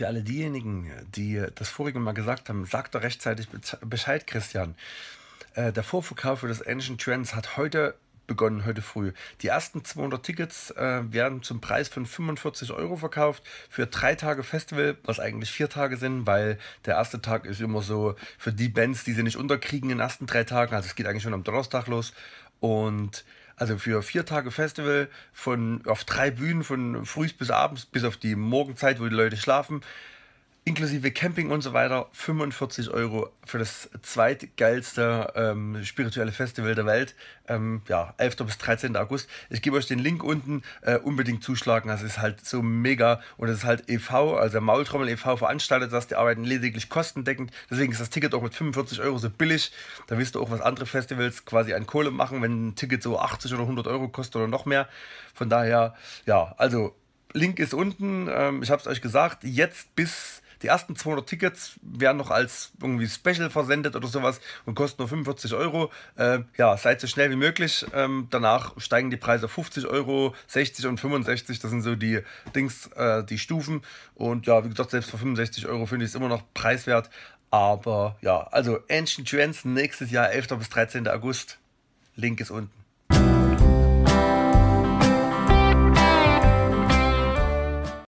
für alle diejenigen, die äh, das vorige Mal gesagt haben, sagt doch rechtzeitig Bescheid, Christian. Äh, der Vorverkauf für das Engine Trends hat heute begonnen, heute früh. Die ersten 200 Tickets äh, werden zum Preis von 45 Euro verkauft für drei Tage Festival, was eigentlich vier Tage sind, weil der erste Tag ist immer so für die Bands, die sie nicht unterkriegen in den ersten drei Tagen. Also es geht eigentlich schon am Donnerstag los. Und also für vier Tage Festival von auf drei Bühnen von früh bis abends bis auf die Morgenzeit, wo die Leute schlafen, inklusive Camping und so weiter, 45 Euro für das zweitgeilste ähm, spirituelle Festival der Welt. Ähm, ja, 11. bis 13. August. Ich gebe euch den Link unten, äh, unbedingt zuschlagen. Das ist halt so mega und es ist halt e.V., also der Maultrommel e.V. veranstaltet das. Die arbeiten lediglich kostendeckend. Deswegen ist das Ticket auch mit 45 Euro so billig. Da wisst ihr auch, was andere Festivals quasi an Kohle machen, wenn ein Ticket so 80 oder 100 Euro kostet oder noch mehr. Von daher, ja, also Link ist unten. Ähm, ich habe es euch gesagt, jetzt bis die ersten 200 Tickets werden noch als irgendwie Special versendet oder sowas und kosten nur 45 Euro. Äh, ja, seid so schnell wie möglich. Ähm, danach steigen die Preise auf 50 Euro, 60 und 65. Das sind so die Dings, äh, die Stufen. Und ja, wie gesagt, selbst für 65 Euro finde ich es immer noch preiswert. Aber ja, also Ancient Trends nächstes Jahr, 11. bis 13. August. Link ist unten.